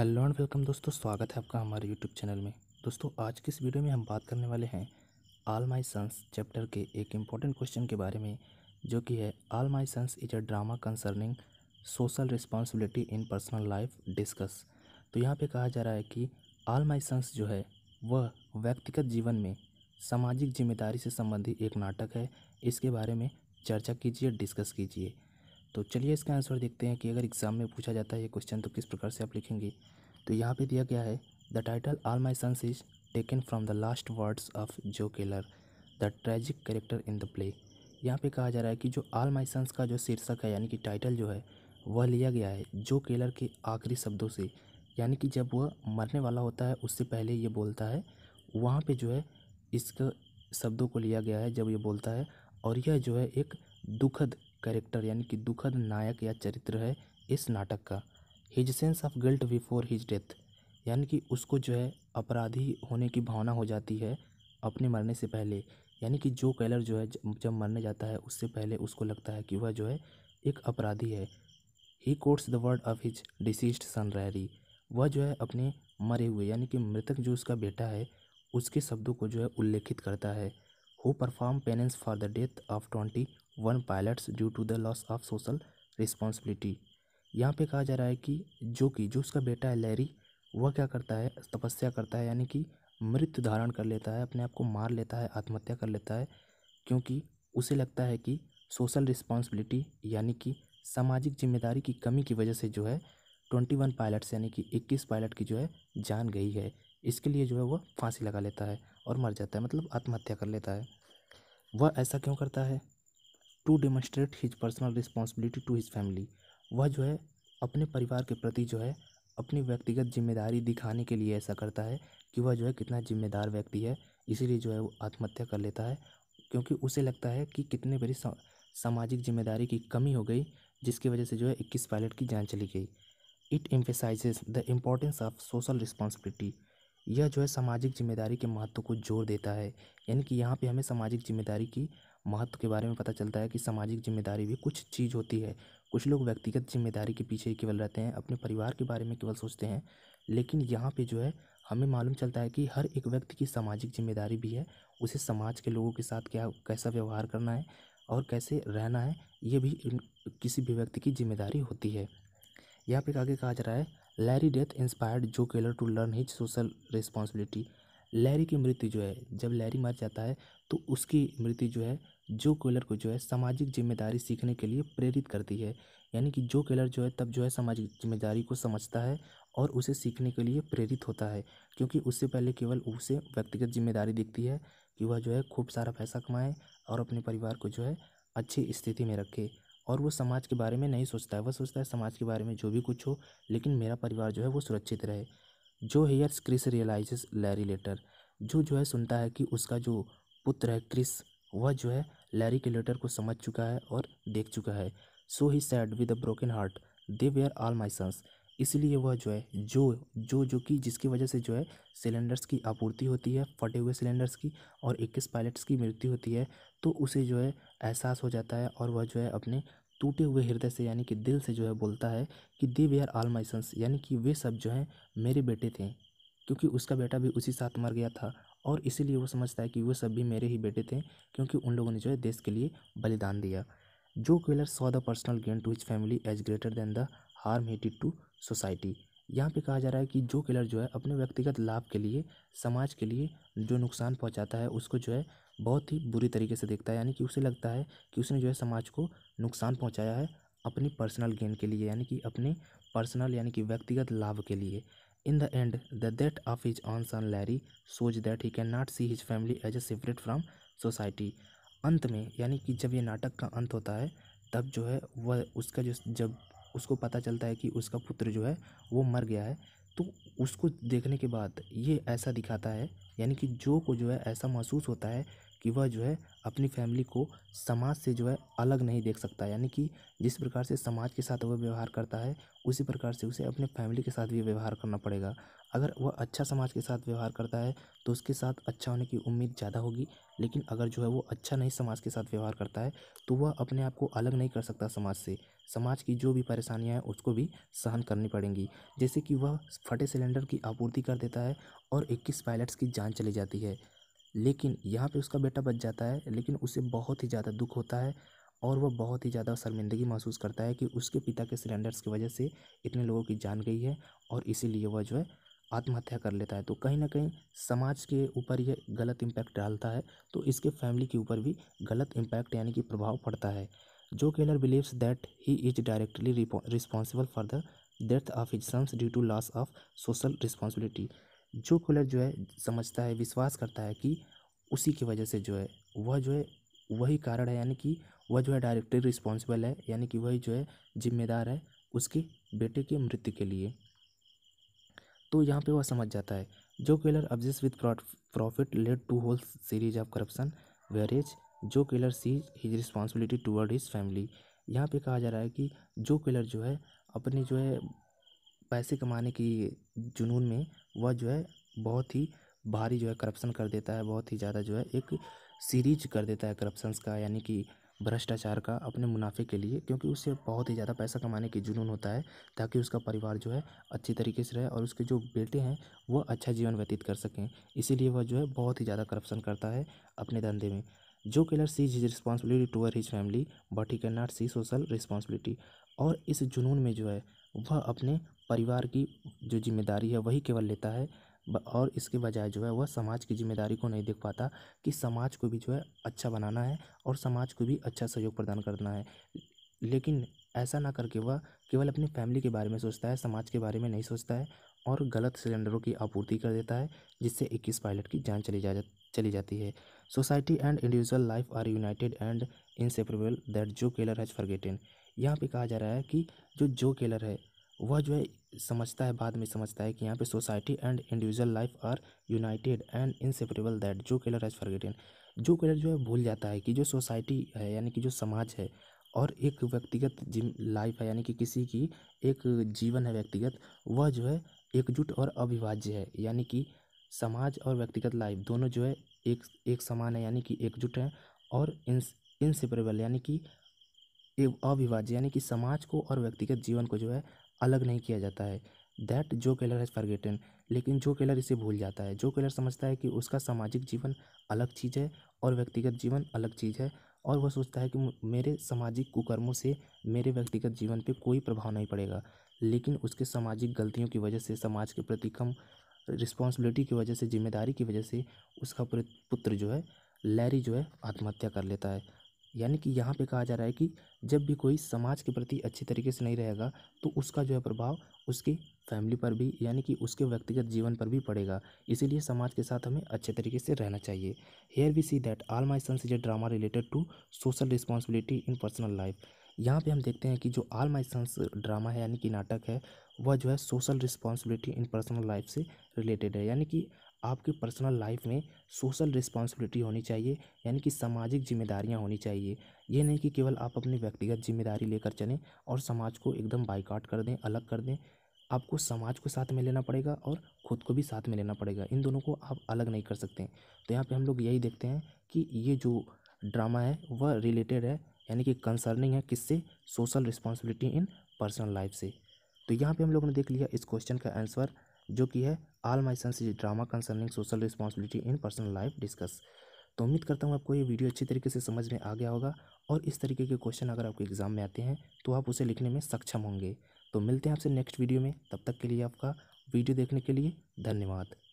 hello and welcome दोस्तों स्वागत है आपका हमारे यूट्यूब चैनल में दोस्तों आज की इस वीडियो में हम बात करने वाले हैं आल माई सन्स चैप्टर के एक इम्पॉर्टेंट क्वेश्चन के बारे में जो कि है All My Sons is a drama concerning social responsibility in personal life discuss तो यहाँ पे कहा जा रहा है कि आल माई सन्स जो है वह व्यक्तिगत जीवन में सामाजिक जिम्मेदारी से संबंधित एक नाटक है इसके बारे में चर्चा कीजिए डिस्कस कीजिए तो चलिए इसका आंसर देखते हैं कि अगर एग्ज़ाम में पूछा जाता है ये क्वेश्चन तो किस प्रकार से आप लिखेंगे तो यहाँ पे दिया गया है the title All My Sons is taken from the last words of Joe Keller the tragic character in the play यहाँ पे कहा जा रहा है कि जो आल माई सन्स का जो शीर्षक है यानी कि टाइटल जो है वह लिया गया है जो केलर के आखिरी शब्दों से यानी कि जब वह मरने वाला होता है उससे पहले ये बोलता है वहाँ पे जो है इसका शब्दों को लिया गया है जब ये बोलता है और यह जो है एक दुखद कैरेक्टर यानी कि दुखद नायक या चरित्र है इस नाटक का his sense of guilt before his death यानी कि उसको जो है अपराधी होने की भावना हो जाती है अपने मरने से पहले यानी कि जो कैलर जो है जब मरने जाता है उससे पहले उसको लगता है कि वह जो है एक अपराधी है ही quotes the word of his deceased son Larry वह जो है अपने मरे हुए यानी कि मृतक जो उसका बेटा है उसके शब्दों को जो है उल्लेखित करता है who perform penance for the death of twenty one pilots due to the loss of social responsibility यहाँ पे कहा जा रहा है कि जो कि जो उसका बेटा है लैरी वह क्या करता है तपस्या करता है यानी कि मृत्यु धारण कर लेता है अपने आप को मार लेता है आत्महत्या कर लेता है क्योंकि उसे लगता है कि सोशल रिस्पॉन्सिबिलिटी यानी कि सामाजिक जिम्मेदारी की कमी की वजह से जो है ट्वेंटी वन पायलट्स यानी कि इक्कीस पायलट की जो है जान गई है इसके लिए जो है वह फांसी लगा लेता है और मर जाता है मतलब आत्महत्या कर लेता है वह ऐसा क्यों करता है to demonstrate his personal responsibility to his family वह जो है अपने परिवार के प्रति जो है अपनी व्यक्तिगत जिम्मेदारी दिखाने के लिए ऐसा करता है कि वह जो है कितना जिम्मेदार व्यक्ति है इसीलिए जो है वो आत्महत्या कर लेता है क्योंकि उसे लगता है कि कितने बड़ी सामाजिक जिम्मेदारी की कमी हो गई जिसकी वजह से जो है इक्कीस पायलट की जान चली गई it emphasises the importance of social responsibility यह जो है सामाजिक जिम्मेदारी के महत्व को जोर देता है यानी कि यहाँ पे हमें सामाजिक जिम्मेदारी की महत्व के बारे में पता चलता है कि सामाजिक जिम्मेदारी भी कुछ चीज़ होती है कुछ लोग व्यक्तिगत जिम्मेदारी के पीछे केवल रहते हैं अपने परिवार के बारे में केवल सोचते हैं लेकिन यहाँ पे जो है हमें मालूम चलता है कि हर एक व्यक्ति की सामाजिक जिम्मेदारी भी है उसे समाज के लोगों के साथ क्या कैसा व्यवहार करना है और कैसे रहना है ये भी किसी भी व्यक्ति की जिम्मेदारी होती है यहाँ पे आगे कहा जा रहा है Larry death inspired Joe Keller to learn his social responsibility Larry की मृत्यु जो है जब लैरी मर जाता है तो उसकी मृत्यु जो है जो केलर को जो है सामाजिक जिम्मेदारी सीखने के लिए प्रेरित करती है यानी कि जो केलर जो है तब जो है सामाजिक जिम्मेदारी को समझता है और उसे सीखने के लिए प्रेरित होता है क्योंकि उससे पहले केवल उसे व्यक्तिगत जिम्मेदारी दिखती है कि वह जो है खूब सारा पैसा कमाए और अपने परिवार को जो है अच्छी स्थिति में रखे और वो समाज के बारे में नहीं सोचता है वह सोचता है समाज के बारे में जो भी कुछ हो लेकिन मेरा परिवार जो है वो सुरक्षित रहे Joe hears Chris realise Larry letter जो जो है सुनता है कि उसका जो पुत्र है क्रिस वह जो है लैरी के लेटर को समझ चुका है और देख चुका है so he said with a broken heart they were all my sons इसलिए वह जो है जो जो जो कि जिसकी वजह से जो है सिलेंडर्स की आपूर्ति होती है फटे हुए सिलेंडर्स की और इक्कीस पायलट्स की मृत्यु होती है तो उसे जो है एहसास हो जाता है और वह जो है अपने टूटे हुए हृदय से यानी कि दिल से जो है बोलता है कि दे वे आर आल माई सन्स यानी कि वे सब जो हैं मेरे बेटे थे क्योंकि उसका बेटा भी उसी साथ मर गया था और इसीलिए वो समझता है कि वो सब भी मेरे ही बेटे थे क्योंकि उन लोगों ने जो है देश के लिए बलिदान दिया Joe Keller saw the personal gain to his family as greater than the harm hated to society यहाँ पे कहा जा रहा है कि जो किलर जो है अपने व्यक्तिगत लाभ के लिए समाज के लिए जो नुकसान पहुँचाता है उसको जो है बहुत ही बुरी तरीके से देखता है यानी कि उसे लगता है कि उसने जो है समाज को नुकसान पहुँचाया है अपनी पर्सनल गेन के लिए यानी कि अपने पर्सनल यानी कि व्यक्तिगत लाभ के लिए in the end the death of his own son Larry सोच that he can not see his family as a separate from society अंत में यानी कि जब ये नाटक का अंत होता है तब जो है वह उसका जो जब उसको पता चलता है कि उसका पुत्र जो है वो मर गया है तो उसको देखने के बाद ये ऐसा दिखाता है यानी कि जो को जो है ऐसा महसूस होता है कि वह जो है अपनी फैमिली को समाज से जो है अलग नहीं देख सकता यानी कि जिस प्रकार से समाज के साथ वह व्यवहार करता है उसी प्रकार से उसे अपने फैमिली के साथ भी व्यवहार करना पड़ेगा अगर वह अच्छा समाज के साथ व्यवहार करता है तो उसके साथ अच्छा होने की उम्मीद ज़्यादा होगी लेकिन अगर जो है वो अच्छा नहीं समाज के साथ व्यवहार करता है तो वह अपने आप को अलग नहीं कर सकता समाज से समाज की जो भी परेशानियाँ हैं उसको भी सहन करनी पड़ेंगी जैसे कि वह फटे सिलेंडर की आपूर्ति कर देता है और इक्कीस पायलट्स की जान चली जाती है लेकिन यहाँ पे उसका बेटा बच जाता है लेकिन उसे बहुत ही ज़्यादा दुख होता है और वह बहुत ही ज़्यादा शर्मिंदगी महसूस करता है कि उसके पिता के सिलेंडर्स की वजह से इतने लोगों की जान गई है और इसीलिए वह जो है आत्महत्या कर लेता है तो कहीं ना कहीं समाज के ऊपर ये गलत इम्पैक्ट डालता है तो इसके फैमिली के ऊपर भी गलत इम्पैक्ट यानी कि प्रभाव पड़ता है Joe Keller believes that he is directly responsible for the death of his sons due to loss of social responsibility Joe Keller जो है समझता है विश्वास करता है कि उसी की वजह से जो है वह जो है वही कारण है यानी कि वह जो है डायरेक्टली रिस्पॉन्सिबल है यानी कि वही जो है जिम्मेदार है उसके बेटे के मृत्यु के लिए तो यहाँ पे वह समझ जाता है Joe Keller obsess with profit led to whole series of corruption where is Joe Keller sees his responsibility toward his family यहाँ पे कहा जा रहा है कि जो केलर जो है अपने जो है पैसे कमाने की जुनून में वह जो है बहुत ही भारी जो है करप्शन कर देता है बहुत ही ज़्यादा जो है एक सीरीज कर देता है करप्शंस का यानी कि भ्रष्टाचार का अपने मुनाफ़े के लिए क्योंकि उससे बहुत ही ज़्यादा पैसा कमाने की जुनून होता है ताकि उसका परिवार जो है अच्छी तरीके से रहे और उसके जो बेटे हैं वह अच्छा जीवन व्यतीत कर सकें इसीलिए वह जो है बहुत ही ज़्यादा करप्शन करता है अपने धंधे में Joe Keller sees his responsibility toward his family but he can not see social responsibility और इस जुनून में जो है वह अपने परिवार की जो जिम्मेदारी है वही केवल लेता है और इसके बजाय जो है वह समाज की जिम्मेदारी को नहीं देख पाता कि समाज को भी जो है अच्छा बनाना है और समाज को भी अच्छा सहयोग प्रदान करना है लेकिन ऐसा ना करके वह केवल अपनी फैमिली के बारे में सोचता है समाज के बारे में नहीं सोचता है और गलत सिलेंडरों की आपूर्ति कर देता है जिससे इक्कीस पायलट की जान चली जा चली जाती है society and individual life are united and inseparable that Joe Keller has forgotten यहाँ पे कहा जा रहा है कि जो जो केलर है वह जो है समझता है बाद में समझता है कि यहाँ पे society and individual life are united and inseparable that Joe Keller has forgotten Joe Keller जो है भूल जाता है कि जो सोसाइटी है यानी कि जो समाज है और एक व्यक्तिगत लाइफ है यानी कि किसी की एक जीवन है व्यक्तिगत वह जो है एकजुट और अविभाज्य है यानी कि समाज और व्यक्तिगत लाइफ दोनों जो है एक एक समान है यानी कि एकजुट हैं और इन इनसेपरेबल यानी कि अविभाज्य यानी कि समाज को और व्यक्तिगत जीवन को जो है अलग नहीं किया जाता है that Joe Keller has forgotten लेकिन जो केलर इसे भूल जाता है जो केलर समझता है कि उसका सामाजिक जीवन अलग चीज़ है और व्यक्तिगत जीवन अलग चीज़ है और वह सोचता है कि मेरे सामाजिक कुकर्मों से मेरे व्यक्तिगत जीवन पे कोई प्रभाव नहीं पड़ेगा लेकिन उसके सामाजिक गलतियों की वजह से समाज के प्रति कम रिस्पॉन्सिबिलिटी की वजह से जिम्मेदारी की वजह से उसका पुत्र जो है लैरी जो है आत्महत्या कर लेता है यानी कि यहाँ पे कहा जा रहा है कि जब भी कोई समाज के प्रति अच्छे तरीके से नहीं रहेगा तो उसका जो है प्रभाव उसके फैमिली पर भी यानी कि उसके व्यक्तिगत जीवन पर भी पड़ेगा इसीलिए समाज के साथ हमें अच्छे तरीके से रहना चाहिए here we see that All My Sons is a drama related to social responsibility in personal life यहाँ पे हम देखते हैं कि जो आल माई सन्स ड्रामा है यानी कि नाटक है वह जो है social responsibility in personal life से रिलेटेड है यानी कि आपकी पर्सनल लाइफ में सोशल रिस्पॉन्सिबिलिटी होनी चाहिए यानी कि सामाजिक जिम्मेदारियाँ होनी चाहिए ये नहीं कि केवल आप अपनी व्यक्तिगत जिम्मेदारी लेकर चलें और समाज को एकदम बाइकाट कर दें अलग कर दें आपको समाज को साथ में लेना पड़ेगा और ख़ुद को भी साथ में लेना पड़ेगा इन दोनों को आप अलग नहीं कर सकते तो यहाँ पर हम लोग यही देखते हैं कि ये जो ड्रामा है वह रिलेटेड है यानी कि कंसर्निंग है किससे social responsibility in personal life से तो यहाँ पे हम लोगों ने देख लिया इस क्वेश्चन का आंसर जो कि है All My Sons drama concerning social responsibility in personal life discuss तो उम्मीद करता हूँ आपको ये वीडियो अच्छी तरीके से समझ में आ गया होगा और इस तरीके के क्वेश्चन अगर आपके एग्ज़ाम में आते हैं तो आप उसे लिखने में सक्षम होंगे तो मिलते हैं आपसे नेक्स्ट वीडियो में तब तक के लिए आपका वीडियो देखने के लिए धन्यवाद